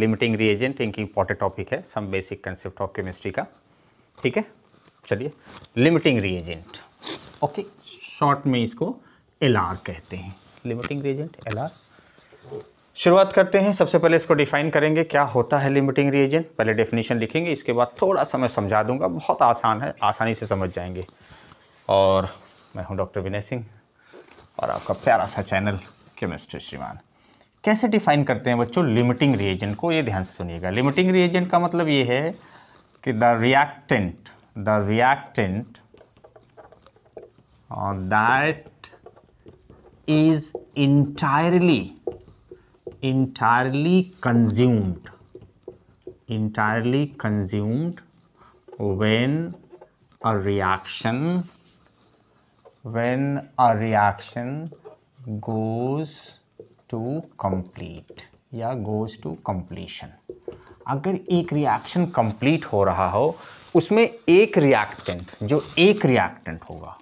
Limiting reagent एक important topic है some basic concept of chemistry का ठीक है चलिए लिमिटिंग रिएजेंट ओके शॉर्ट में इसको एल कहते हैं लिमिटिंग रिएजेंट एल शुरुआत करते हैं सबसे पहले इसको डिफाइन करेंगे क्या होता है लिमिटिंग रिएजेंट पहले डेफिनेशन लिखेंगे इसके बाद थोड़ा सा मैं समझा दूंगा बहुत आसान है आसानी से समझ जाएंगे और मैं हूं डॉक्टर विनय सिंह और आपका प्यारा सा चैनल केमिस्ट्री श्रीमान कैसे डिफाइन करते हैं बच्चों लिमिटिंग रिएजेंट को ये ध्यान से सुनिएगा लिमिटिंग रिएजेंट का मतलब ये है कि the reactant the reactant that is entirely entirely consumed entirely consumed when a reaction when a reaction goes to complete या गोज टू कंप्लीशन अगर एक रिएक्शन कंप्लीट हो रहा हो उसमें एक रिएक्टेंट जो एक रिएक्टेंट होगा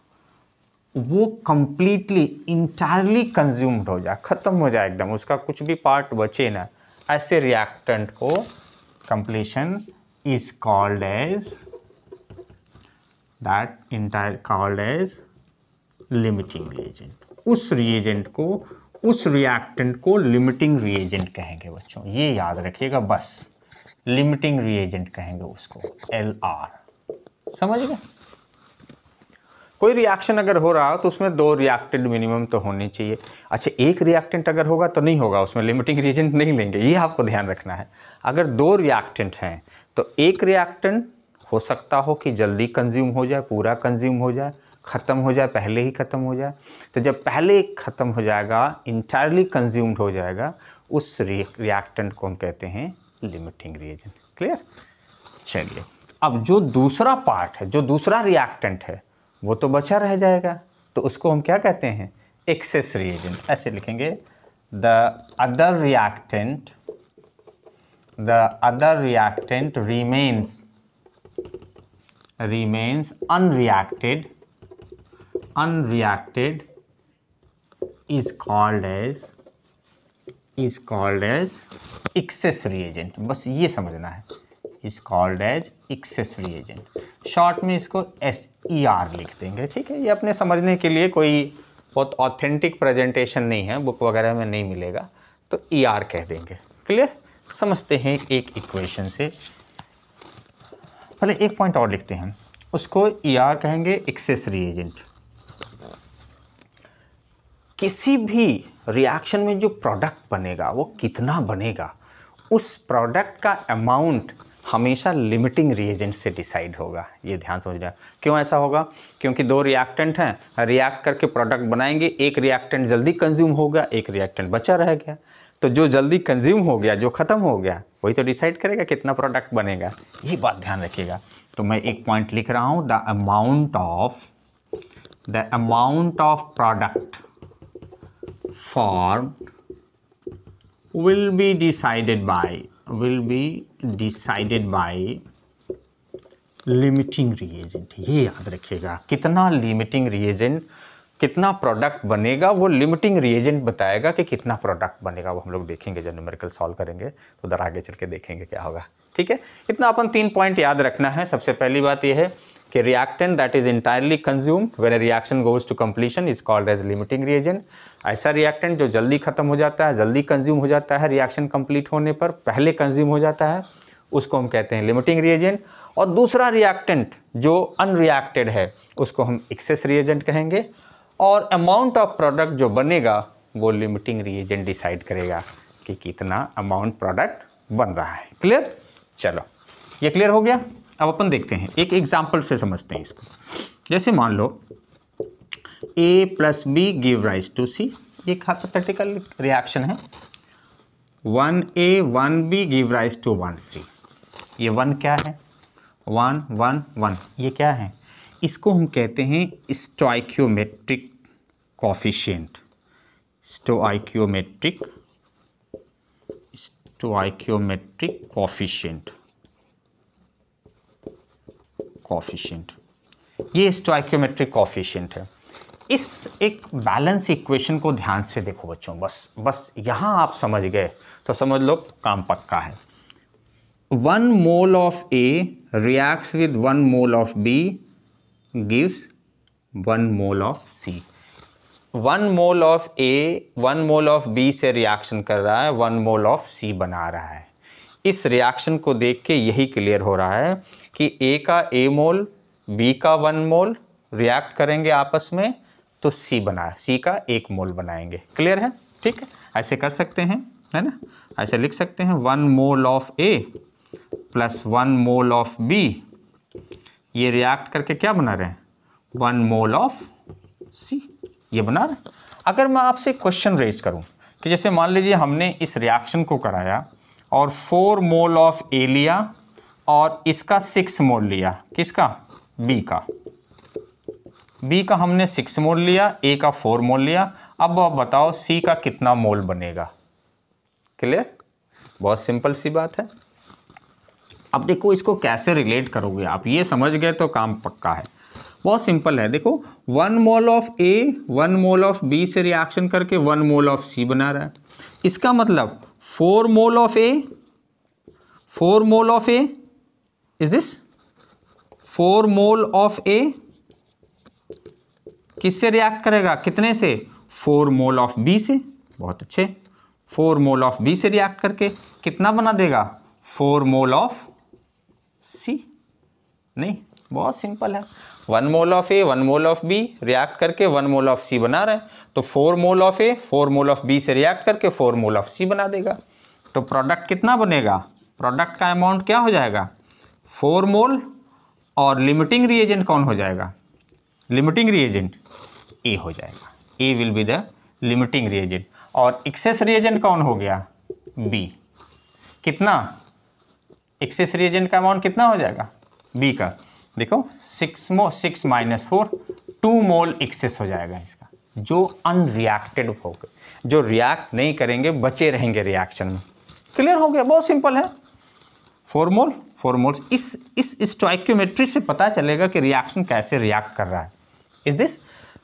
वो कंप्लीटली इंटायरली कंज्यूम्ड हो जाए ख़त्म हो जाए एकदम उसका कुछ भी पार्ट बचे ना ऐसे रिएक्टेंट को completion is called as that entire called as limiting reagent उस रिएजेंट को उस रिएक्टेंट को लिमिटिंग रिएजेंट कहेंगे बच्चों ये याद रखिएगा बस लिमिटिंग रिएजेंट कहेंगे उसको एल आर समझ गए कोई रिएक्शन अगर हो रहा हो तो उसमें दो रिएक्टेंट मिनिमम तो होने चाहिए अच्छा एक रिएक्टेंट अगर होगा तो नहीं होगा उसमें लिमिटिंग रिएजेंट नहीं लेंगे ये आपको ध्यान रखना है अगर दो रिएक्टेंट हैं तो एक रिएक्टेंट हो सकता हो कि जल्दी कंज्यूम हो जाए पूरा कंज्यूम हो जाए ख़त्म हो जाए पहले ही ख़त्म हो जाए तो जब पहले ख़त्म हो जाएगा इंटायरली कंज्यूम्ड हो जाएगा उस रिएक्टेंट को हम कहते हैं लिमिटिंग रिएजेंट क्लियर चलिए अब जो दूसरा पार्ट है जो दूसरा रिएक्टेंट है वो तो बचा रह जाएगा तो उसको हम क्या कहते हैं एक्सेस रिएजेंट ऐसे लिखेंगे the other reactant the other reactant remains remains unreacted unreacted is called as is called as excess reagent बस ये समझना है is called as excess reagent short में इसको एस ई आर लिख देंगे ठीक है ये अपने समझने के लिए कोई बहुत ऑथेंटिक प्रेजेंटेशन नहीं है बुक वगैरह में नहीं मिलेगा तो ई e ER आर कह देंगे क्लियर समझते हैं एक इक्वेशन से पहले एक पॉइंट और लिखते हैं उसको ई e ER आर कहेंगे एक्सेस रिएजेंट किसी भी रिएक्शन में जो प्रोडक्ट बनेगा वो कितना बनेगा उस प्रोडक्ट का अमाउंट हमेशा लिमिटिंग रिएजेंट से डिसाइड होगा ये ध्यान जाए क्यों ऐसा होगा क्योंकि दो रिएक्टेंट हैं रिएक्ट करके प्रोडक्ट बनाएंगे एक रिएक्टेंट जल्दी कंज्यूम होगा एक रिएक्टेंट बचा रह गया तो जो जल्दी कंज्यूम हो गया जो ख़त्म हो गया वही तो डिसाइड करेगा कितना प्रोडक्ट बनेगा ये बात ध्यान रखिएगा तो मैं एक पॉइंट लिख रहा हूँ the amount of the amount of product form will be decided by will be decided by limiting reagent ये याद रखिएगा कितना लिमिटिंग रिएजेंट कितना प्रोडक्ट बनेगा वो लिमिटिंग रिएजेंट बताएगा कि कितना प्रोडक्ट बनेगा वो हम लोग देखेंगे जब न्यूमेरिकल सॉल्व करेंगे तो उधर आगे चल के देखेंगे क्या होगा ठीक है इतना अपन तीन पॉइंट याद रखना है सबसे पहली बात यह है कि reactant that is entirely consumed when reaction goes to completion is called as limiting reagent ऐसा रिएक्टेंट जो जल्दी खत्म हो जाता है जल्दी कंज्यूम हो जाता है रिएक्शन कंप्लीट होने पर पहले कंज्यूम हो जाता है उसको हम कहते हैं लिमिटिंग रिएजेंट और दूसरा रिएक्टेंट जो अनरिएक्टेड है उसको हम एक्सेस रिएजेंट कहेंगे और अमाउंट ऑफ प्रोडक्ट जो बनेगा वो लिमिटिंग रिएजेंट डिसाइड करेगा कि कितना अमाउंट प्रोडक्ट बन रहा है क्लियर चलो ये क्लियर हो गया अब अपन देखते हैं एक एग्जाम्पल से समझते हैं इसको जैसे मान लो A plus B give rise to C ये हाइपोथेटिकल रिएक्शन है one A one B give rise to one C ये वन क्या है वन वन वन ये क्या है इसको हम कहते हैं stoichiometric coefficient stoichiometric stoichiometric coefficient coefficient ये स्टोक्योमेट्रिक कॉफिशेंट है इस एक बैलेंस इक्वेशन को ध्यान से देखो बच्चों बस बस यहाँ आप समझ गए तो समझ लो काम पक्का है one mole of A reacts with one mole of B gives 1 mole of C. One mole of A one mole of B से रिएक्शन कर रहा है वन मोल ऑफ सी बना रहा है इस रिएक्शन को देख के यही क्लियर हो रहा है कि ए का ए मोल बी का वन मोल रिएक्ट करेंगे आपस में तो सी बना सी का एक मोल बनाएंगे क्लियर है ठीक है ऐसे कर सकते हैं है ना ऐसे लिख सकते हैं one mole of A plus one mole of B ये रिएक्ट करके क्या बना रहे हैं वन मोल ऑफ सी ये बना रहे अगर मैं आपसे क्वेश्चन रेज करूं कि जैसे मान लीजिए हमने इस रिएक्शन को कराया और फोर मोल ऑफ ए लिया और इसका सिक्स मोल लिया किसका बी का बी का हमने सिक्स मोल लिया ए का फोर मोल लिया अब आप बताओ सी का कितना मोल बनेगा क्लियर बहुत सिंपल सी बात है अब देखो इसको कैसे रिलेट करोगे आप ये समझ गए तो काम पक्का है बहुत सिंपल है देखो one mole of A one mole of B से रिएक्शन करके वन मोल ऑफ सी बना रहा है इसका मतलब four mole of A four mole of A is this four mole of A किससे रिएक्ट करेगा कितने से फोर मोल ऑफ बी से बहुत अच्छे फोर मोल ऑफ बी से रिएक्ट करके कितना बना देगा फोर मोल ऑफ सी नहीं बहुत सिंपल है one mole of A one mole of B react करके वन मोल ऑफ सी बना रहे हैं तो four mole of A four mole of B से रिएक्ट करके फोर मोल ऑफ सी बना देगा तो प्रोडक्ट कितना बनेगा प्रोडक्ट का अमाउंट क्या हो जाएगा फोर मोल और लिमिटिंग रिएजेंट कौन हो जाएगा लिमिटिंग रिएजेंट ए हो जाएगा A will be the limiting reagent और एक्सेस रिएजेंट कौन हो गया बी कितना एक्सेस रिएजेंट का अमाउंट कितना हो जाएगा बी का देखो six mole six minus four two mole excess हो जाएगा इसका जो अनरिएक्टेड हो गए जो रिएक्ट नहीं करेंगे बचे रहेंगे रिएक्शन में क्लियर हो गया बहुत सिंपल है फोर मोल फोर मोल्स इस इस स्ट्राइक्योमेट्री से पता चलेगा कि रिएक्शन कैसे रिएक्ट कर रहा है इज दिस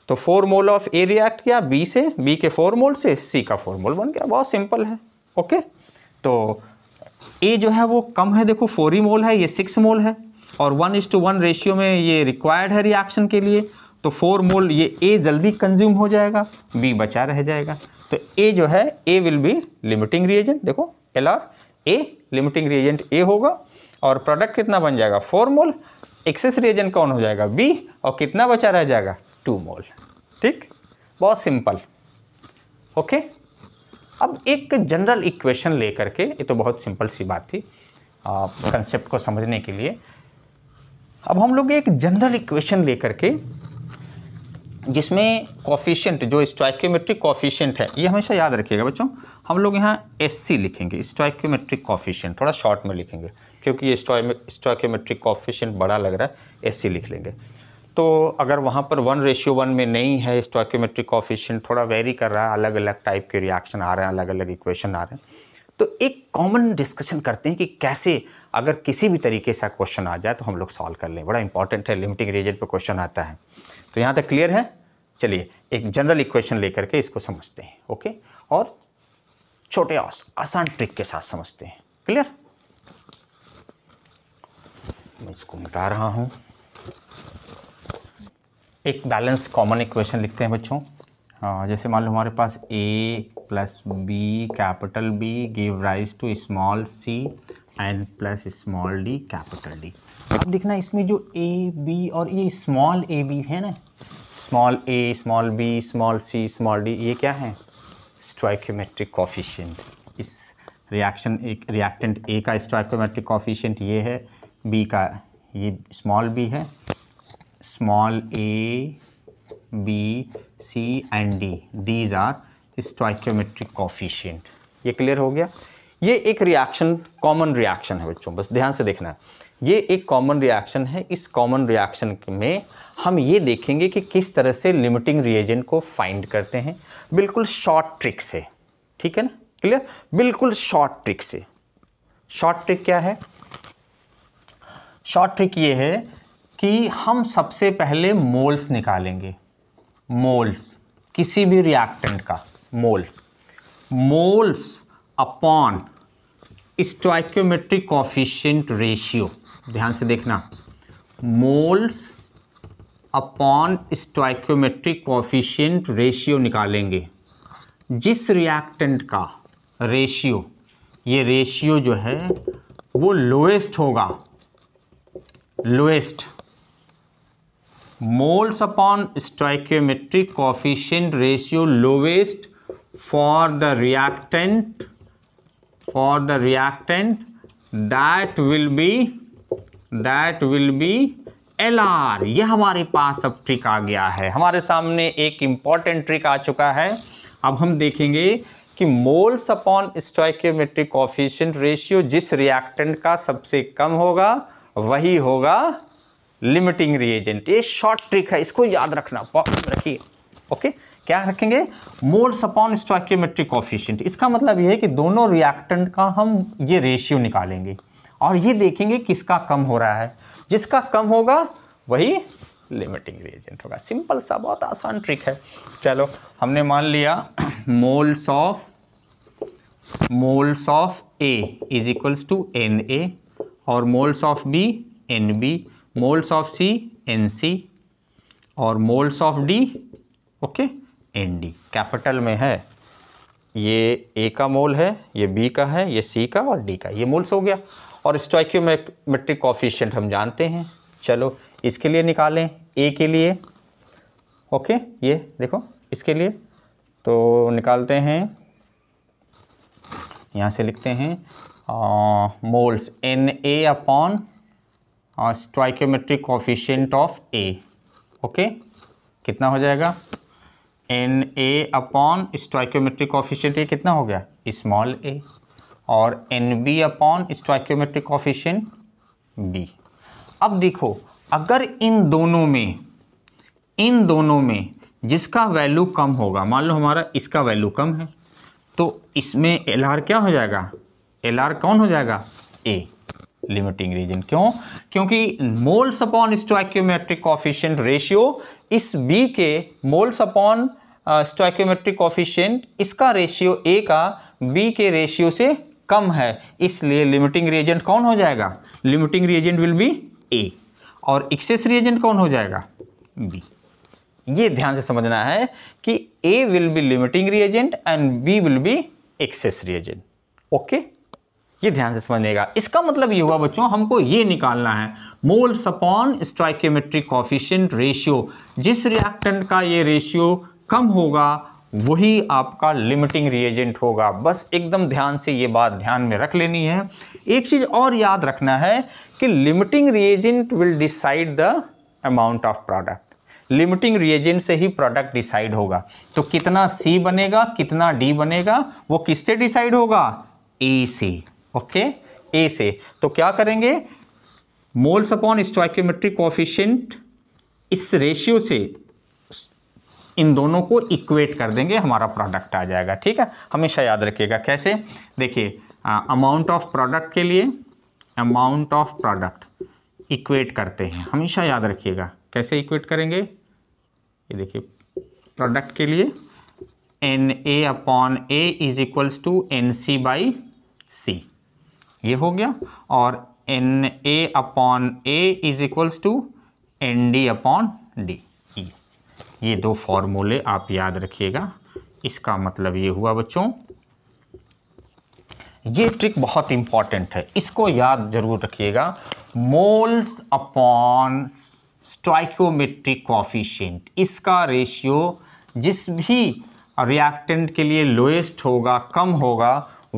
तो four mole of A react किया बी से बी के फोर मोल से सी का फोर मोल बन गया बहुत सिंपल है ओके तो ए जो है वो कम है देखो फोर मोल है ये सिक्स मोल है और one is two one ratio में ये रिक्वायर्ड है रिएक्शन के लिए तो फोर मोल ये ए जल्दी कंज्यूम हो जाएगा बी बचा रह जाएगा तो ए जो है A will be limiting reagent देखो L R A limiting reagent A होगा और प्रोडक्ट कितना बन जाएगा फोर मोल एक्सेस रिएजेंट कौन हो जाएगा बी और कितना बचा रह जाएगा टू मोल ठीक बहुत सिंपल ओके अब एक जनरल इक्वेशन लेकर के ये तो बहुत सिंपल सी बात थी कंसेप्ट को समझने के लिए अब हम लोग एक जनरल इक्वेशन लेकर के जिसमें कॉफिशियंट जो स्ट्राइक्योमेट्रिक कॉफिशियंट है ये हमेशा याद रखिएगा बच्चों हम लोग यहाँ एस सी लिखेंगे स्ट्राइक्योमेट्रिक कॉफिशियंट थोड़ा शॉर्ट में लिखेंगे क्योंकि ये स्ट्राइक्योमेट्रिक कॉफिशियंट बड़ा लग रहा है एस सी लिख लेंगे तो अगर वहाँ पर वन रेशियो वन में नहीं है स्टॉक्योमेट्रिक ऑफिशियन थोड़ा वेरी कर रहा है अलग अलग टाइप के रिएक्शन आ रहे हैं अलग अलग इक्वेशन आ रहे हैं तो एक कॉमन डिस्कशन करते हैं कि कैसे अगर किसी भी तरीके से क्वेश्चन आ जाए तो हम लोग सॉल्व कर लें बड़ा इंपॉर्टेंट है लिमिटिंग रीजन पर क्वेश्चन आता है तो यहाँ तक क्लियर है चलिए एक जनरल इक्वेशन लेकर के इसको समझते हैं ओके और छोटे आसान ट्रिक के साथ समझते हैं क्लियर मैं इसको मिटा रहा हूँ एक बैलेंस कॉमन इक्वेशन लिखते हैं बच्चों हाँ, जैसे मान लो हमारे पास A plus B capital B give rise to small C and plus small D capital D अब देखना इसमें जो ए बी और ये स्मॉल ए बी है ना small A small B small C small D ये क्या है स्ट्राइक्योमेट्रिक कॉफिशेंट इस रिएक्शन एक रिएक्टेंट ए का स्ट्राइक्योमेट्रिक कॉफिशेंट ये है बी का ये स्मॉल बी है small a, b, c and d. These are stoichiometric coefficient. ये क्लियर हो गया ये एक रिएक्शन कॉमन रिएक्शन है बच्चों बस ध्यान से देखना है ये एक कॉमन रिएक्शन है इस कॉमन रिएक्शन में हम ये देखेंगे कि किस तरह से लिमिटिंग रिएजेंट को फाइंड करते हैं बिल्कुल शॉर्ट ट्रिक से ठीक है ना क्लियर बिल्कुल शॉर्ट ट्रिक से शॉर्ट ट्रिक क्या है शॉर्ट ट्रिक ये है कि हम सबसे पहले मोल्स निकालेंगे मोल्स किसी भी रिएक्टेंट का moles moles upon stoichiometric coefficient ratio ध्यान से देखना moles upon stoichiometric coefficient ratio निकालेंगे जिस रिएक्टेंट का रेशियो ये रेशियो जो है वो लोएस्ट होगा lowest moles upon stoichiometric coefficient ratio lowest for the reactant for the reactant that will be that will be L R यह हमारे पास अब ट्रिक आ गया है हमारे सामने एक इम्पॉर्टेंट ट्रिक आ चुका है अब हम देखेंगे कि moles upon stoichiometric coefficient ratio जिस रिएक्टेंट का सबसे कम होगा वही होगा लिमिटिंग रिएजेंट ये शॉर्ट ट्रिक है इसको याद रखना रखिए ओके क्या रखेंगे मोल्स अपॉन स्टॉक्योमेट्रिक ऑफिशियंट इसका मतलब ये है कि दोनों रिएक्टेंट का हम ये रेशियो निकालेंगे और ये देखेंगे किसका कम हो रहा है जिसका कम होगा वही लिमिटिंग रिएजेंट होगा सिंपल सा बहुत आसान ट्रिक है चलो हमने मान लिया moles of moles of A is equals to N A और moles of B N B moles of C N C और moles of D okay N D capital में है ये ए का मोल है ये बी का है ये सी का और डी का ये मोल्स हो गया और स्टॉक्यूमेट्रिक कॉफिशियंट हम जानते हैं चलो इसके लिए निकालें ए के लिए ओके ये देखो इसके लिए तो निकालते हैं यहाँ से लिखते हैं moles N A upon stoichiometric coefficient of A okay कितना हो जाएगा N A upon stoichiometric coefficient ये कितना हो गया स्मॉल ए और N B upon stoichiometric coefficient B अब देखो अगर इन दोनों में इन दोनों में जिसका वैल्यू कम होगा मान लो हमारा इसका वैल्यू कम है तो इसमें एल आर क्या हो जाएगा एल आर कौन हो जाएगा ए लिमिटिंग रीजन क्यों क्योंकि moles upon stoichiometric coefficient ratio इस बी के मोल्स अपॉन स्टोक्योमेट्रिक कॉफिशियंट इसका रेशियो ए का बी के रेशियो से कम है इसलिए लिमिटिंग रिएजेंट कौन हो जाएगा limiting reagent will be A और एक्सेस रिएजेंट कौन हो जाएगा बी ये ध्यान से समझना है कि A will be limiting reagent and B will be excess reagent okay ये ध्यान से समझिएगा इसका मतलब ये हुआ बच्चों हमको ये निकालना है moles upon stoichiometric coefficient ratio जिस रिएक्टेंट का ये रेशियो कम होगा वही आपका लिमिटिंग रिएजेंट होगा बस एकदम ध्यान से ये बात ध्यान में रख लेनी है एक चीज़ और याद रखना है कि limiting reagent will decide the amount of product limiting reagent से ही प्रोडक्ट डिसाइड होगा तो कितना सी बनेगा कितना डी बनेगा वो किससे डिसाइड होगा ए सी ओके ए से तो क्या करेंगे मोल्स अपॉन स्टॉक्योमेट्रिक कॉफिशेंट इस रेशियो से इन दोनों को इक्वेट कर देंगे हमारा प्रोडक्ट आ जाएगा ठीक है हमेशा याद रखिएगा कैसे देखिए अमाउंट ऑफ प्रोडक्ट के लिए अमाउंट ऑफ प्रोडक्ट इक्वेट करते हैं हमेशा याद रखिएगा कैसे इक्वेट करेंगे ये देखिए प्रोडक्ट के लिए N A upon A is equals to N C by C ये हो गया और N A upon A is equals to N D upon D ये ये दो फॉर्मूले आप याद रखिएगा इसका मतलब ये हुआ बच्चों ये ट्रिक बहुत इंपॉर्टेंट है इसको याद जरूर रखिएगा मोल्स अपॉन स्ट्राइकोमेट्रिक कॉफिशेंट इसका रेशियो जिस भी रिएक्टेंट के लिए लोएस्ट होगा कम होगा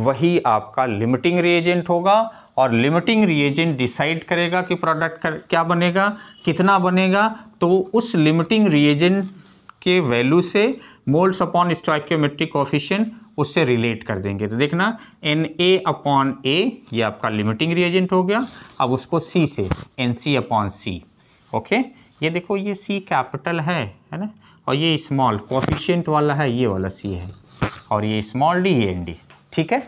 वही आपका लिमिटिंग रिएजेंट होगा और लिमिटिंग रिएजेंट डिसाइड करेगा कि प्रोडक्ट कर, क्या बनेगा कितना बनेगा तो उस लिमिटिंग रिएजेंट के वैल्यू से मोल्ड्स अपॉन स्टॉक्योमेट्रिक ऑफिशन उससे रिलेट कर देंगे तो देखना एन ए अपॉन ए ये आपका लिमिटिंग रिएजेंट हो गया अब उसको सी से N C upon C okay ये देखो ये सी कैपिटल है है ना और ये स्मॉल कोफिशियंट वाला है ये वाला सी है और ये स्मॉल डी एन डी ठीक है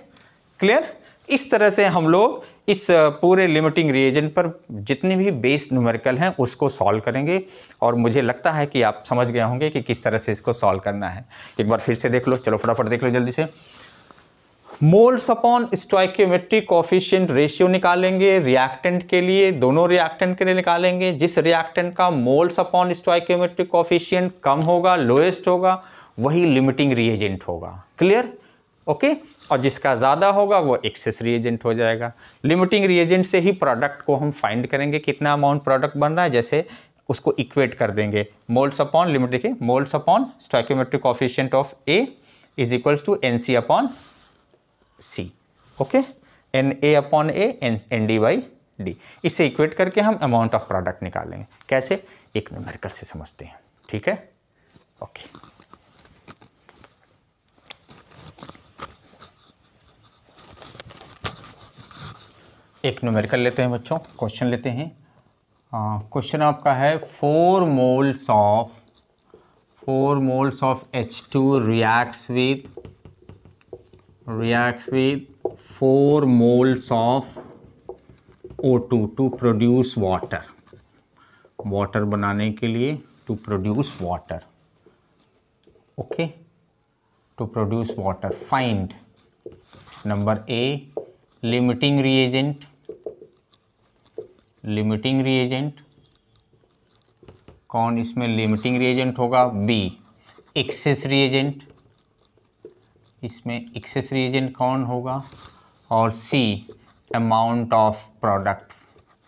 क्लियर इस तरह से हम लोग इस पूरे लिमिटिंग रिएजेंट पर जितने भी बेस न्यूमेरिकल हैं उसको सॉल्व करेंगे और मुझे लगता है कि आप समझ गए होंगे कि किस तरह से इसको सॉल्व करना है एक बार फिर से देख लो चलो फटाफट देख लो जल्दी से moles upon stoichiometric coefficient ratio निकालेंगे रिएक्टेंट के लिए दोनों रिएक्टेंट के लिए निकालेंगे जिस रिएक्टेंट का मोल्स अपॉन स्टॉइक्योमेट्रिक ऑफिशियंट कम होगा लोएस्ट होगा वही लिमिटिंग रिएजेंट होगा क्लियर ओके okay? और जिसका ज़्यादा होगा वो एक्सेस रिएजेंट हो जाएगा लिमिटिंग रिएजेंट से ही प्रोडक्ट को हम फाइंड करेंगे कितना अमाउंट प्रोडक्ट बन रहा है जैसे उसको इक्वेट कर देंगे मोल्ड्स अपॉन लिमिट देखिए moles upon stoichiometric coefficient of A is equals to N C upon C okay N A upon A N N D by D इसे इक्वेट करके हम अमाउंट ऑफ प्रोडक्ट निकालेंगे कैसे एक number से समझते हैं ठीक है ओके okay. एक न्यूमेरिकल लेते हैं बच्चों क्वेश्चन लेते हैं क्वेश्चन आपका है four moles of four moles of H two reacts with with four moles of O two to produce water water बनाने के लिए to produce water okay to produce water find number A limiting reagent limiting reagent कौन इसमें limiting reagent होगा B excess reagent इसमें excess reagent कौन होगा और C amount of product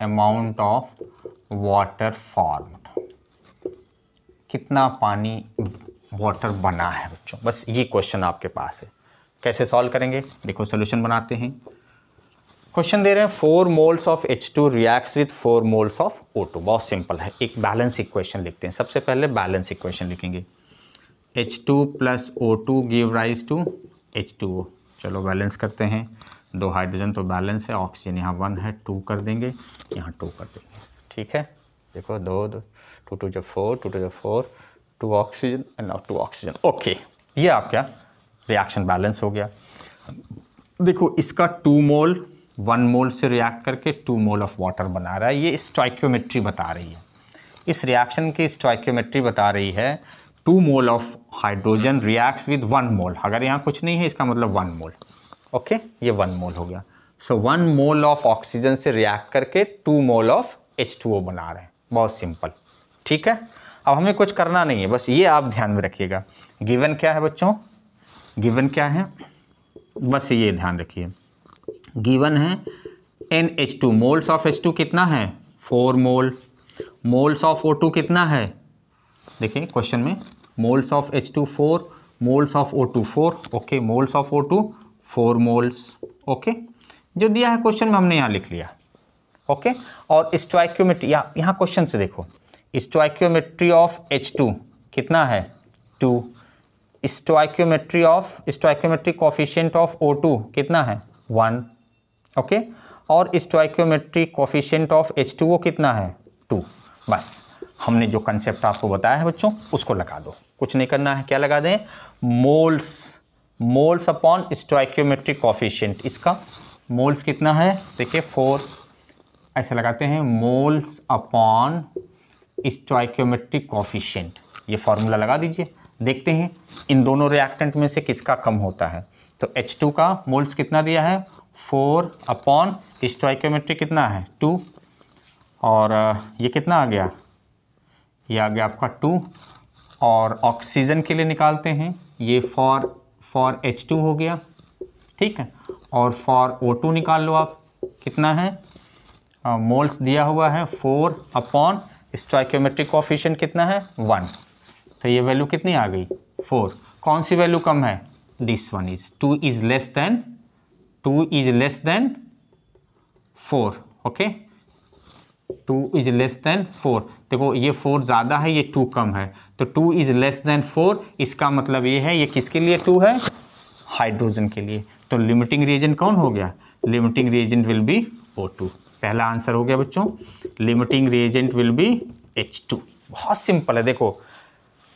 amount of water form कितना पानी वाटर बना है बच्चों बस ये क्वेश्चन आपके पास है कैसे सॉल्व करेंगे देखो सोल्यूशन बनाते हैं क्वेश्चन दे रहे हैं four moles of H two reacts with four moles of O two बहुत सिंपल है एक बैलेंस इक्वेशन लिखते हैं सबसे पहले बैलेंस इक्वेशन लिखेंगे H two plus O two give rise to H two चलो बैलेंस करते हैं दो हाइड्रोजन तो बैलेंस है ऑक्सीजन यहाँ वन है टू कर देंगे यहाँ टू कर देंगे ठीक है देखो दो दो टू टू जब फोर टू टू जब four two oxygen and not two oxygen okay ये आपका रिएक्शन बैलेंस हो गया देखो इसका टू मोल वन मोल से रिएक्ट करके टू मोल ऑफ वाटर बना रहा है ये स्ट्राइक्योमेट्री बता रही है इस रिएक्शन की स्ट्राइक्योमेट्री बता रही है two mole of hydrogen reacts with one mole अगर यहाँ कुछ नहीं है इसका मतलब वन मोल ओके ये वन मोल हो गया so one mole of oxygen से रिएक्ट करके two mole of H two O बना रहे हैं बहुत सिंपल ठीक है अब हमें कुछ करना नहीं है बस ये आप ध्यान में रखिएगा गिवन क्या है बच्चों गिवन क्या है बस ये ध्यान रखिए गिवन है N H two moles of H two कितना है four mole moles of O two कितना है देखिए क्वेश्चन में moles of H two four moles of O two four okay moles of O two four moles okay जो दिया है question में हमने यहाँ लिख लिया ओके okay? और स्टोइक्योमेट्री या यहाँ क्वेश्चन से देखो स्टोइक्योमेट्री ऑफ एच टू कितना है two stoichiometry of stoichiometric coefficient of O two कितना है वन ओके और stoichiometric coefficient of H two वो कितना है टू बस हमने जो कंसेप्ट आपको बताया है बच्चों उसको लगा दो कुछ नहीं करना है क्या लगा दें moles moles upon stoichiometric coefficient इसका मोल्स कितना है देखिए फोर ऐसे लगाते हैं मोल्स अपॉन स्टोक्योमेट्रिक कोफिशियंट ये फॉर्मूला लगा दीजिए देखते हैं इन दोनों रिएक्टेंट में से किसका कम होता है तो H2 का मोल्स कितना दिया है फोर अपॉन स्टॉइकोमेट्री कितना है टू और ये कितना आ गया ये आ गया आपका टू और ऑक्सीजन के लिए निकालते हैं ये फॉर फॉर एच टू हो गया ठीक है और फॉर ओ टू निकाल लो आप कितना है मोल्स uh, दिया हुआ है फोर अपॉन स्ट्राइक्योमेट्रिक ऑफिशन कितना है वन तो ये वैल्यू कितनी आ गई फोर कौन सी वैल्यू कम है this one is two is less than two is less than four okay two is less than four देखो ये फोर ज़्यादा है ये टू कम है तो two is less than four इसका मतलब ये है ये किसके लिए टू है हाइड्रोजन के लिए तो लिमिटिंग रीजन कौन हो गया limiting reagent will be O two पहला आंसर हो गया बच्चों limiting reagent will be H two बहुत सिंपल है देखो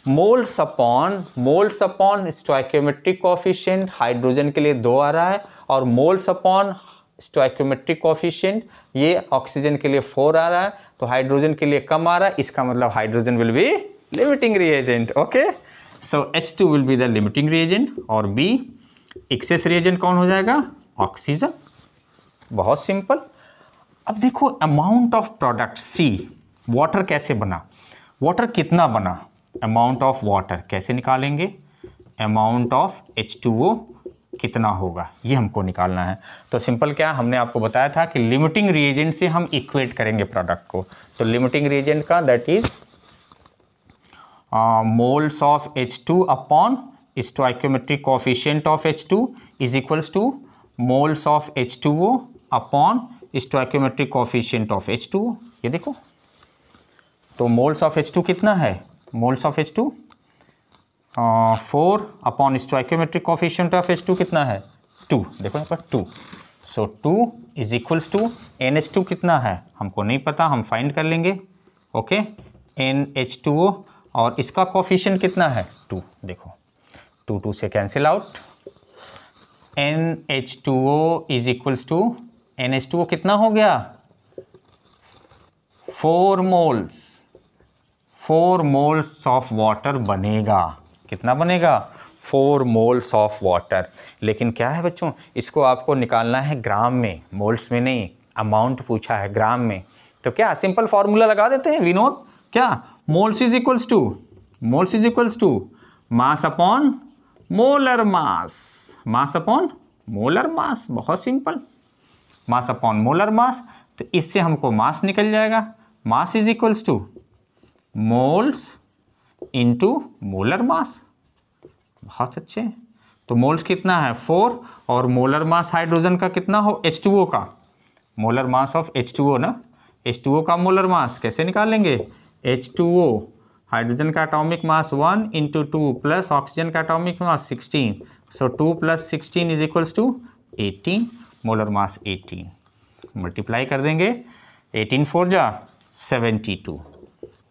moles upon moles upon stoichiometric coefficient hydrogen के लिए दो आ रहा है और मोल्स अपॉन स्टोक्योमेट्रिक कोफिशियंट ये ऑक्सीजन के लिए फोर आ रहा है तो हाइड्रोजन के लिए कम आ रहा है इसका मतलब hydrogen will be limiting reagent okay so H two will be the limiting reagent और बी एक्सेस रिएजेंट कौन हो जाएगा ऑक्सीजन बहुत सिंपल अब देखो amount of product C water कैसे बना वाटर कितना बना अमाउंट ऑफ वाटर कैसे निकालेंगे amount of H two O कितना होगा ये हमको निकालना है तो सिंपल क्या हमने आपको बताया था कि लिमिटिंग रिएजेंट से हम इक्वेट करेंगे प्रोडक्ट को तो लिमिटिंग रिएजेंट का that is moles of H two upon stoichiometric coefficient of H two is equals to moles of H two O upon stoichiometric coefficient of H two ये देखो तो moles of H two कितना है moles of H two four upon stoichiometric coefficient of H two कितना है two देखो यहाँ पर two so two is equals to N H two कितना है हमको नहीं पता हम फाइंड कर लेंगे okay N H two O और इसका कॉफिशियंट कितना है टू देखो टू टू से cancel out N H two O is equals to N H two O कितना हो गया four moles four moles of water बनेगा कितना बनेगा फोर मोल्स ऑफ वाटर लेकिन क्या है बच्चों इसको आपको निकालना है ग्राम में मोल्स में नहीं अमाउंट पूछा है ग्राम में तो क्या सिंपल फार्मूला लगा देते हैं विनोद क्या moles is equals to moles is equals to mass upon molar mass mass upon molar mass बहुत simple mass upon molar mass तो इससे हमको मास निकल जाएगा mass is equals to moles into molar mass बहुत अच्छे तो मोल्स कितना है फोर और मोलर मास हाइड्रोजन का कितना हो एच टू ओ का molar mass of H two O ना एच टू ओ का मोलर मास कैसे निकालेंगे एच टू ओ हाइड्रोजन का atomic mass one into two plus oxygen का atomic mass sixteen so two plus sixteen is equals to eighteen molar mass eighteen multiply कर देंगे eighteen four जा seventy two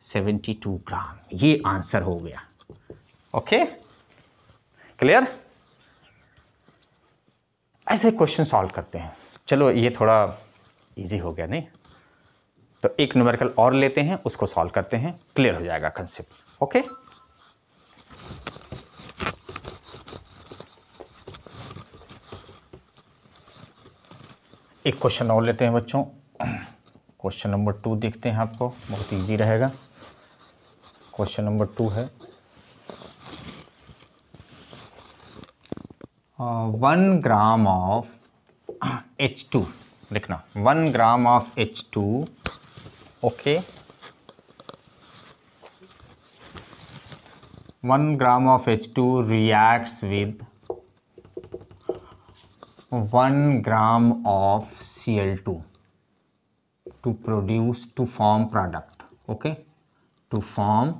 72 gram ये answer हो गया okay clear ऐसे question solve करते हैं चलो ये थोड़ा इजी हो गया नहीं तो एक न्यूमेरिकल और लेते हैं उसको सॉल्व करते हैं क्लियर हो जाएगा कंसेप्ट ओके एक क्वेश्चन और लेते हैं बच्चों क्वेश्चन नंबर टू देखते हैं आपको बहुत इजी रहेगा क्वेश्चन नंबर टू है one gram of H two लिखना one gram of H two okay one gram of H two reacts with one gram of C L two to produce to form product okay to form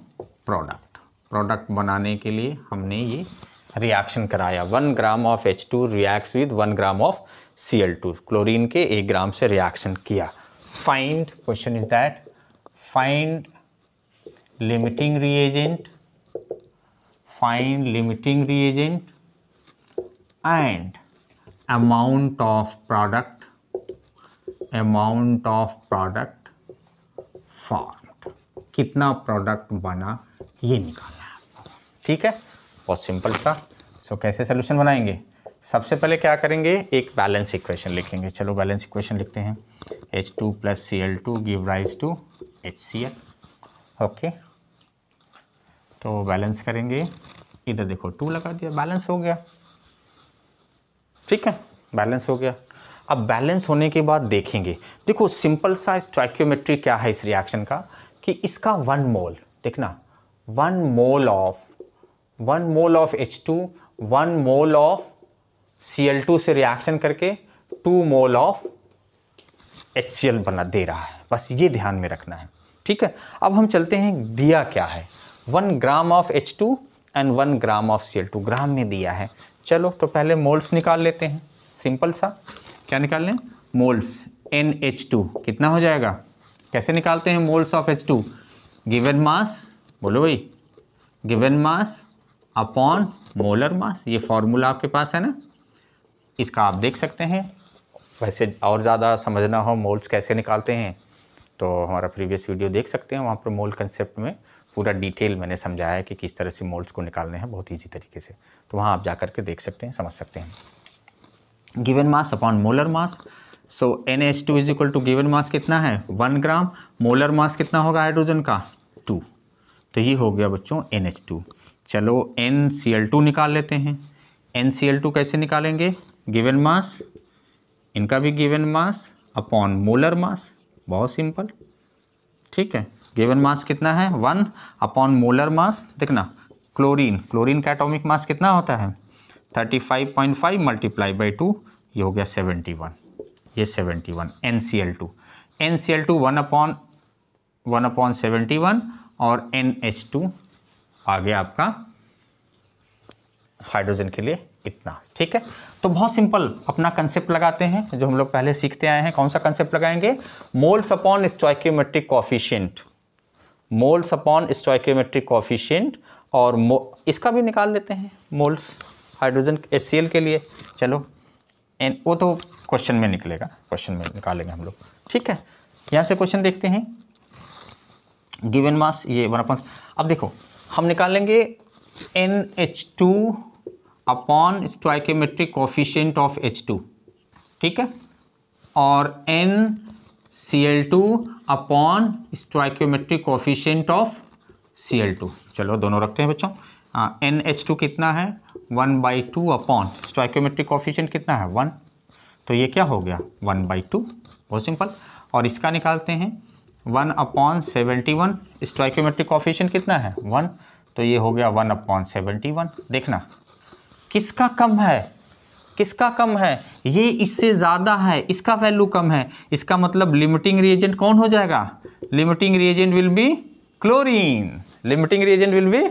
product product बनाने के लिए हमने ये reaction कराया one gram of H two react with one gram of C L two chlorine के एक gram से reaction किया find question is that find limiting reagent find limiting reagent and amount of product amount of product for कितना product बना ये निकालना है ठीक है बहुत सिंपल सा सो कैसे सोल्यूशन बनाएंगे सबसे पहले क्या करेंगे एक बैलेंस इक्वेशन लिखेंगे चलो बैलेंस इक्वेशन लिखते हैं H two plus C L two give rise to H C L okay तो बैलेंस करेंगे इधर देखो टू लगा दिया बैलेंस हो गया ठीक है बैलेंस हो गया अब बैलेंस होने के बाद देखेंगे देखो सिंपल सा स्ट्राइक्योमेट्री क्या है इस रिएक्शन का कि इसका वन मोल देखना one mole of one mole of H two one mole of C L two से रिएक्शन करके two mole of H C L बना दे रहा है बस ये ध्यान में रखना है ठीक है अब हम चलते हैं दिया क्या है one gram of H two and one gram of C L two gram में दिया है चलो तो पहले मोल्स निकाल लेते हैं सिंपल सा क्या निकाल लें मोल्स एन एच टू कितना हो जाएगा कैसे निकालते हैं moles of H two given mass बोलो भाई given mass upon molar mass ये फॉर्मूला आपके पास है ना इसका आप देख सकते हैं वैसे और ज़्यादा समझना हो मोल्स कैसे निकालते हैं तो हमारा प्रीवियस वीडियो देख सकते हैं वहाँ पर मोल कंसेप्ट में पूरा डिटेल मैंने समझाया है कि किस तरह से मोल्स को निकालने हैं बहुत ईजी तरीके से तो वहाँ आप जा करके देख सकते हैं समझ सकते हैं given mass upon molar mass so N H two is equal to given mass कितना है वन ग्राम मोलर मास कितना होगा हाइड्रोजन का टू तो ये हो गया बच्चों एन एच टू चलो एन सी एल टू निकाल लेते हैं एन सी एल टू कैसे निकालेंगे गिवन मास इनका भी given mass upon molar mass बहुत सिंपल ठीक है गिवन मास कितना है वन अपॉन मोलर मास देखना क्लोरीन क्लोरीन का एटॉमिक मास कितना होता है thirty five point five multiply by two ये हो गया सेवेंटी वन ये seventy one N C L two N C L two one upon one upon seventy one और एन एच टू आ गया आपका हाइड्रोजन के लिए इतना ठीक है तो बहुत सिंपल अपना कंसेप्ट लगाते हैं जो हम लोग पहले सीखते आए हैं कौन सा कंसेप्ट लगाएंगे moles upon stoichiometric coefficient moles upon stoichiometric coefficient और इसका भी निकाल लेते हैं मोल्स हाइड्रोजन एच के लिए चलो एन वो तो क्वेश्चन में निकलेगा क्वेश्चन में निकालेंगे हम लोग ठीक है यहाँ से क्वेश्चन देखते हैं गिवन मास ये वन अपॉन अब देखो हम निकालेंगे N H two upon stoichiometric coefficient of H two ठीक है और N C L two upon stoichiometric coefficient of C L two चलो दोनों रखते हैं बच्चों एन एच टू कितना है one by two upon stoichiometric coefficient कितना है वन तो ये क्या हो गया वन बाई टू बहुत सिंपल और इसका निकालते हैं one upon seventy one stoichiometric coefficient कितना है वन तो ये हो गया वन अपॉन सेवेंटी वन देखना किसका कम है किसका कम है ये इससे ज़्यादा है इसका वैल्यू कम है इसका मतलब लिमिटिंग रिएजेंट कौन हो जाएगा limiting reagent will be chlorine limiting reagent will be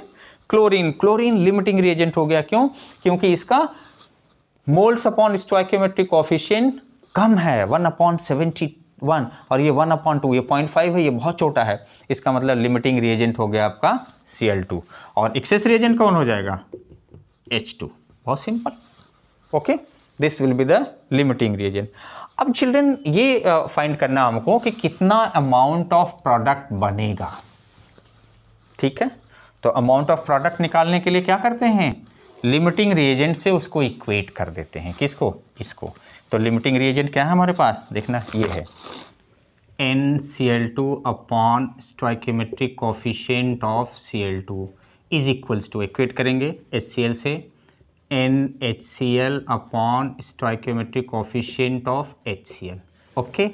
chlorine chlorine limiting reagent हो गया क्यों क्योंकि इसका मोल्स अपॉन स्टोइक्योमेट्रिक ऑफिशियन कम है वन अपॉन सेवेंटी वन और ये वन अपॉन टू ये पॉइंट फाइव है ये बहुत छोटा है इसका मतलब लिमिटिंग रिएजेंट हो गया आपका सी एल टू और एक्सेस रिएजेंट कौन हो जाएगा एच टू बहुत simple okay this will be the limiting reagent अब चिल्ड्रेन ये फाइंड करना हमको कि कितना अमाउंट ऑफ प्रोडक्ट बनेगा ठीक है तो अमाउंट ऑफ प्रोडक्ट निकालने के लिए क्या करते हैं लिमिटिंग रिएजेंट से उसको इक्वेट कर देते हैं किसको इसको तो लिमिटिंग रिएजेंट क्या है हमारे पास देखना ये है N C L two upon stoichiometric coefficient of C L two is equals to equate करेंगे एच सी एल से N H C L upon stoichiometric coefficient of H C L okay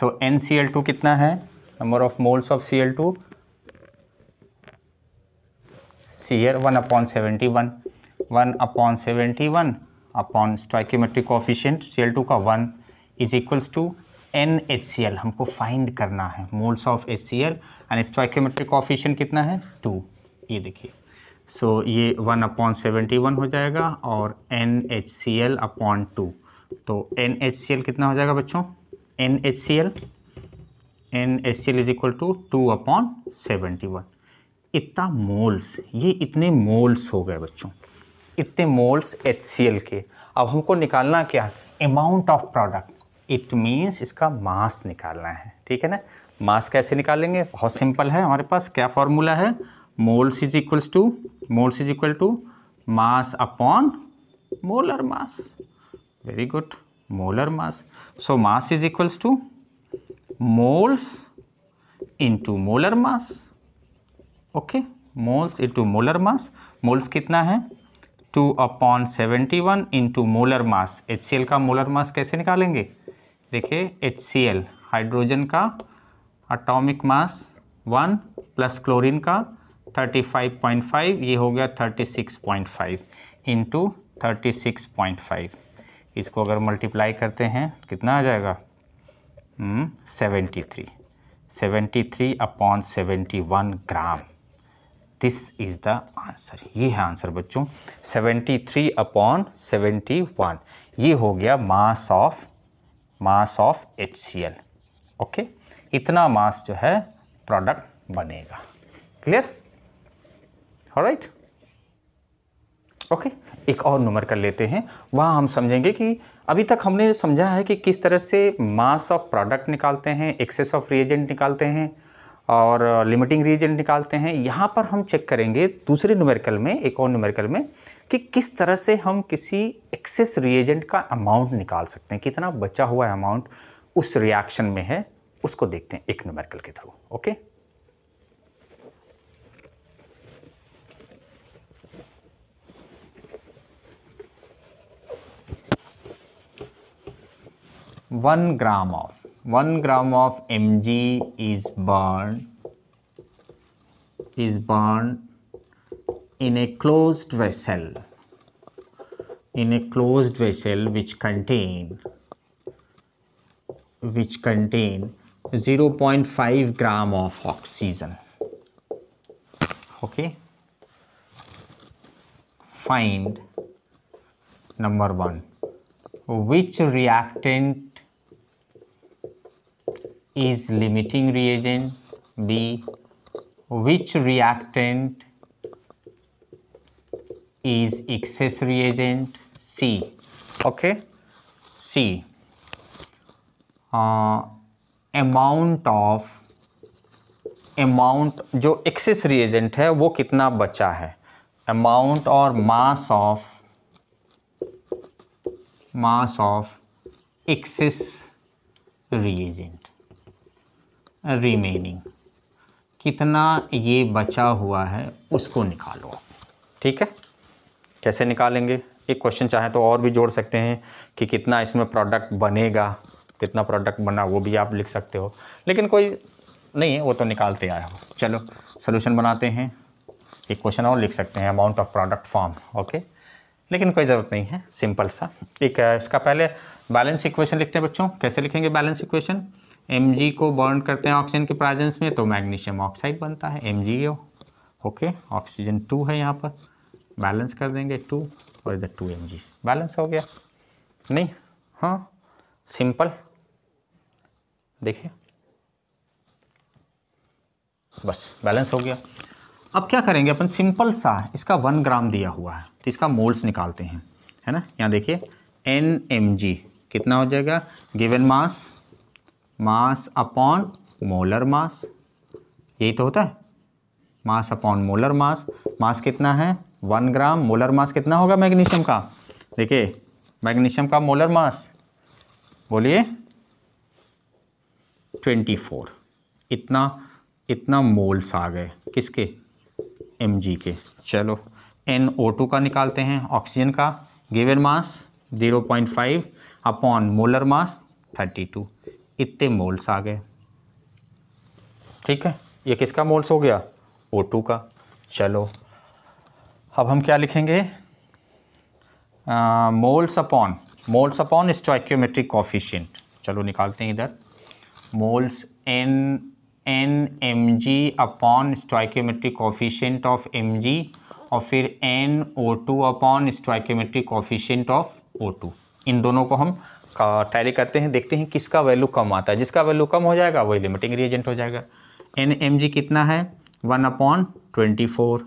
so N C L two कितना है number of moles of C L two see here one upon seventy one one upon seventy one upon stoichiometric coefficient C L two का one is equals to N H C L हमको find करना है moles of H C L and stoichiometric coefficient कितना है two ये देखिए so so, ये one upon seventy one हो जाएगा और N H C L upon two तो एन एच सी एल कितना हो जाएगा बच्चों N H C L N H C L is equal to two upon seventy one इतना मोल्स ये इतने मोल्स हो गए बच्चों इतने मोल्स एच के अब हमको निकालना क्या amount of product it means इसका मास निकालना है ठीक है ना मास कैसे निकालेंगे बहुत सिंपल है हमारे पास क्या फॉर्मूला है moles is equals to moles is equal to mass upon molar mass very good molar mass so mass is equals to moles into molar mass okay moles into molar mass moles कितना है two upon seventy one into molar mass H का molar mass कैसे निकालेंगे देखिए H hydrogen का atomic mass one plus chlorine का thirty five point five ये हो गया thirty six point five into thirty six point five इसको अगर मल्टीप्लाई करते हैं कितना आ जाएगा seventy three seventy three upon seventy one gram this is the answer ये है आंसर बच्चों 73 थ्री अपॉन सेवेंटी ये हो गया mass of mass of H okay इतना मास जो है प्रोडक्ट बनेगा क्लियर राइट ओके एक और नंबर कर लेते हैं वहाँ हम समझेंगे कि अभी तक हमने समझा है कि किस तरह से मास ऑफ प्रोडक्ट निकालते हैं एक्सेस ऑफ रिएजेंट निकालते हैं और लिमिटिंग रीजन निकालते हैं यहाँ पर हम चेक करेंगे दूसरे न्यूमेरिकल में एक और न्यूमेरिकल में कि किस तरह से हम किसी एक्सेस रिएजेंट का अमाउंट निकाल सकते हैं कितना बचा हुआ अमाउंट उस रिएक्शन में है उसको देखते हैं एक न्यूमेरिकल के through okay one gram of 1 gram of Mg is burned is burned in a closed vessel in a closed vessel which contain which contain 0.5 gram of oxygen okay find number 1 which reactant is limiting reagent b which reactant is excess reagent c okay c uh, amount of amount जो excess reagent है वो कितना बचा है amount और mass of mass of excess reagent remaining कितना ये बचा हुआ है उसको निकालो ठीक है कैसे निकालेंगे एक क्वेश्चन चाहे तो और भी जोड़ सकते हैं कि कितना इसमें प्रोडक्ट बनेगा कितना प्रोडक्ट बना वो भी आप लिख सकते हो लेकिन कोई नहीं है वो तो निकालते आए हो चलो सोल्यूशन बनाते हैं एक क्वेश्चन और लिख सकते हैं amount of product form okay लेकिन कोई ज़रूरत नहीं है सिंपल सा एक इसका पहले बैलेंस इक्वेशन लिखते हैं बच्चों कैसे लिखेंगे बैलेंस इक्वेशन एम को बर्न करते हैं ऑक्सीजन के प्राजेंस में तो मैग्नीशियम ऑक्साइड बनता है M G okay oxygen two है यहाँ पर बैलेंस कर देंगे टू और इधर टू एम बैलेंस हो गया नहीं हाँ सिंपल देखिए बस बैलेंस हो गया अब क्या करेंगे अपन सिंपल सा इसका वन ग्राम दिया हुआ है तो इसका मोल्स निकालते हैं है ना यहाँ देखिए एन एम जी कितना हो जाएगा given mass mass upon molar mass यही तो होता है मास अपॉन मोलर मास मास कितना है वन ग्राम मोलर मास कितना होगा मैग्नीशियम का देखिए मैग्नीशियम का मोलर मास बोलिए ट्वेंटी फोर इतना इतना मोल्स आ गए किसके एम जी के चलो एन ओ टू का निकालते हैं ऑक्सीजन का given mass zero point five upon molar mass thirty two इतने मोल्स आ गए ठीक है ये किसका मोल्स हो गया ओ टू का चलो अब हम क्या लिखेंगे moles upon moles upon stoichiometric coefficient चलो निकालते हैं इधर moles N N M G upon stoichiometric coefficient of M G और फिर N O two upon stoichiometric coefficient of O two इन दोनों को हम टैली करते हैं देखते हैं किसका वैल्यू कम आता है जिसका वैल्यू कम हो जाएगा वही लिमिटिंग रिएजेंट हो जाएगा एन एम जी कितना है one upon twenty four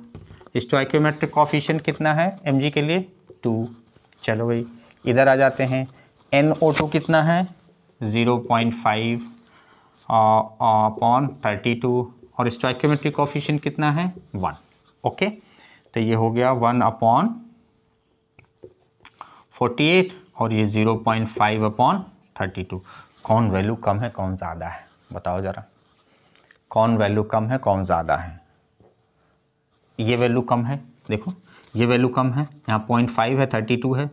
stoichiometric coefficient कितना है एम जी के लिए टू चलो भाई इधर आ जाते हैं एन ओ टू कितना है zero point five upon thirty two और स्टोक्योमेट्रिक कॉफिशेंट कितना है वन ओके तो ये हो गया वन अपॉन फोर्टी एट और ये zero point five upon thirty two कौन वैल्यू कम है कौन ज़्यादा है बताओ ज़रा कौन वैल्यू कम है कौन ज़्यादा है ये वैल्यू कम है देखो ये वैल्यू कम है यहाँ पॉइंट फाइव है थर्टी टू है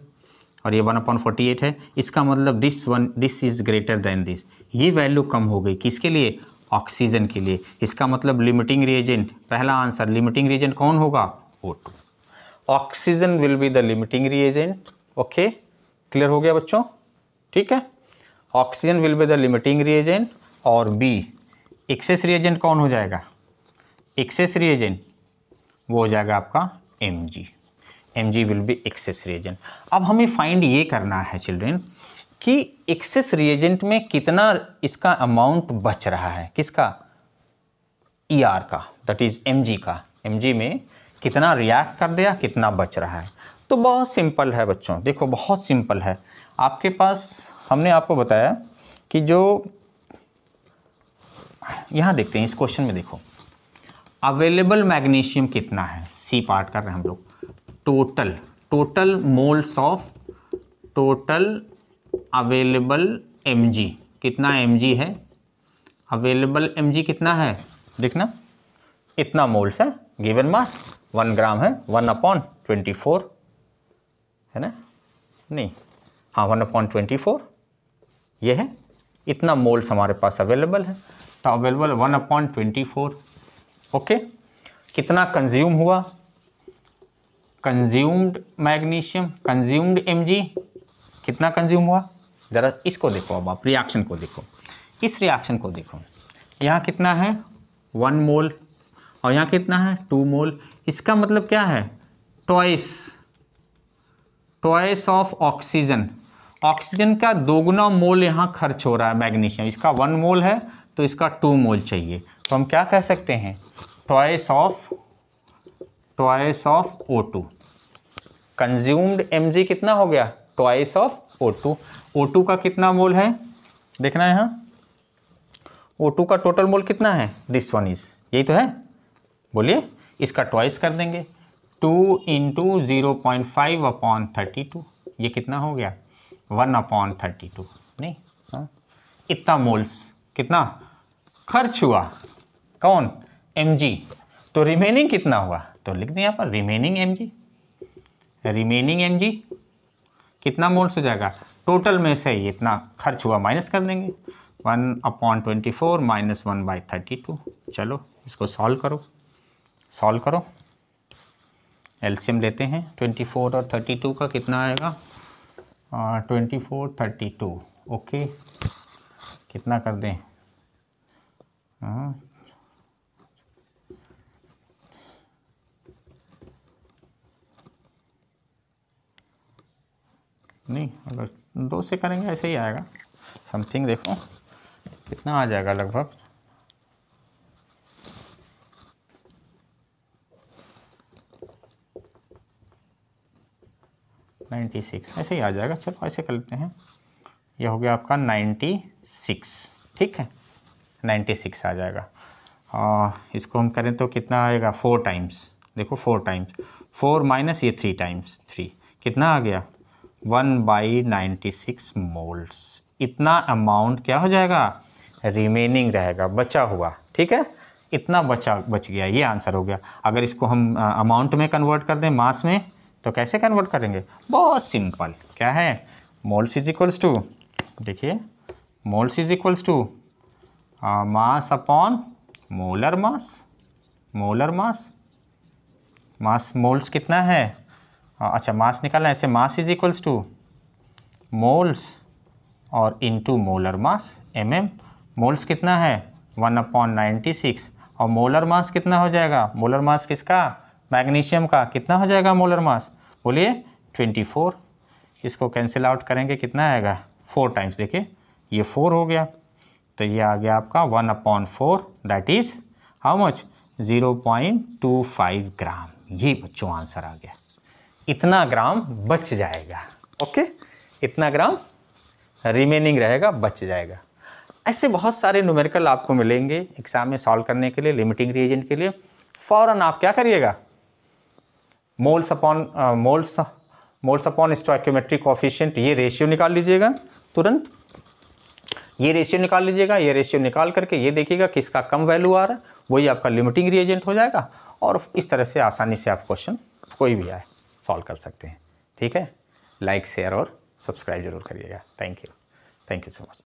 और ये वन अपॉन फोर्टी एट है इसका मतलब this one this is greater than this ये वैल्यू कम हो गई किसके लिए ऑक्सीजन के लिए इसका मतलब लिमिटिंग रिएजेंट पहला आंसर लिमिटिंग रिएजेंट कौन होगा O two oxygen will be the limiting reagent okay clear हो गया बच्चों ठीक है oxygen will be the limiting reagent और बी एक्सेस रिएजेंट कौन हो जाएगा एक्सेस रिएजेंट वो हो जाएगा आपका M G M G will be excess reagent अब हमें फाइंड ये करना है चिल्ड्रेन कि एक्सेस रिएजेंट में कितना इसका अमाउंट बच रहा है किसका ई e ER का दैट इज़ एम का एम में कितना रिएक्ट कर दिया कितना बच रहा है तो बहुत सिंपल है बच्चों देखो बहुत सिंपल है आपके पास हमने आपको बताया कि जो यहाँ देखते हैं इस क्वेश्चन में देखो अवेलेबल मैग्नीशियम कितना है सी पार्ट कर रहे हैं हम लोग total total moles of total available M कितना एम है अवेलेबल एम कितना है देखना इतना मोल्स है गिवन मास वन ग्राम है वन अपॉन ट्वेंटी फोर है ना नहीं हाँ वन अपॉइंट ट्वेंटी फोर ये है इतना मोल्स हमारे पास अवेलेबल है तो available one upon twenty four okay कितना कंज्यूम हुआ कंज्यूम्ड मैग्नीशियम कंज्यूम्ड एम कितना कंज्यूम हुआ ज़रा इसको देखो अब आप रिएक्शन को देखो इस रिएक्शन को देखो यहाँ कितना है वन मोल और यहाँ कितना है टू मोल इसका मतलब क्या है twice twice of oxygen oxygen का दोगुना मोल यहाँ खर्च हो रहा है मैग्नीशियम इसका वन मोल है तो इसका टू मोल चाहिए तो हम क्या कह सकते हैं twice of twice of O two consumed M G कितना हो गया twice of O two O two का कितना मोल है देखना है यहाँ ओ टू का टोटल मोल कितना है दिस वन इज यही तो है बोलिए इसका ट्वाइस कर देंगे two into zero point five upon thirty two ये कितना हो गया वन अपॉन थर्टी टू नहीं हा? इतना मोल्स कितना खर्च हुआ कौन एम जी तो रिमेनिंग कितना हुआ तो लिख दें यहाँ पर remaining M G remaining M G कितना मोल्स हो जाएगा टोटल में से इतना खर्च हुआ माइनस कर देंगे one upon twenty four minus one by thirty two चलो इसको सॉल्व करो सॉल्व करो एल्शियम लेते हैं ट्वेंटी फोर और थर्टी टू का कितना आएगा twenty four thirty two okay कितना कर दें नहीं अगर दो से करेंगे ऐसे ही आएगा समथिंग देखो कितना आ जाएगा लगभग नाइन्टी सिक्स ऐसे ही आ जाएगा चलो ऐसे कर लेते हैं यह हो गया आपका नाइन्टी सिक्स ठीक है नाइन्टी सिक्स आ जाएगा आ, इसको हम करें तो कितना आएगा फोर टाइम्स देखो फोर टाइम्स फोर माइनस ये थ्री टाइम्स थ्री कितना आ गया one by ninety six moles इतना अमाउंट क्या हो जाएगा रिमेनिंग रहेगा बचा हुआ ठीक है इतना बचा बच गया ये आंसर हो गया अगर इसको हम अमाउंट में कन्वर्ट कर दें मास में तो कैसे कन्वर्ट करेंगे बहुत सिंपल क्या है मोल्स इज इक्वल्स टू देखिए moles is equals to mass upon molar mass molar mass mass moles कितना है अच्छा मास निकालना है ऐसे mass is equals to moles और into molar mass M M moles कितना है वन अपॉन नाइन्टी सिक्स और मोलर मास कितना हो जाएगा मोलर मास किसका मैग्नीशियम का कितना हो जाएगा मोलर मास बोलिए ट्वेंटी फोर इसको कैंसिल आउट करेंगे कितना आएगा फोर टाइम्स देखिए ये फोर हो गया तो ये आ गया आपका one upon four that is how much zero point two five gram ये बच्चों आंसर आ गया इतना ग्राम बच जाएगा ओके okay? इतना ग्राम रिमेनिंग रहेगा बच जाएगा ऐसे बहुत सारे न्यूमेरिकल आपको मिलेंगे एग्ज़ाम में सॉल्व करने के लिए लिमिटिंग रिएजेंट के लिए फ़ौरन आप क्या करिएगा moles upon moles moles upon stoichiometric coefficient ये रेशियो निकाल लीजिएगा तुरंत ये रेशियो निकाल लीजिएगा ये रेशियो निकाल करके ये देखिएगा किसका कम वैल्यू आ रहा है वही आपका लिमिटिंग रिएजेंट हो जाएगा और इस तरह से आसानी से आप क्वेश्चन कोई भी आए सॉल्व कर सकते हैं ठीक है लाइक शेयर और सब्सक्राइब जरूर करिएगा thank you thank you so much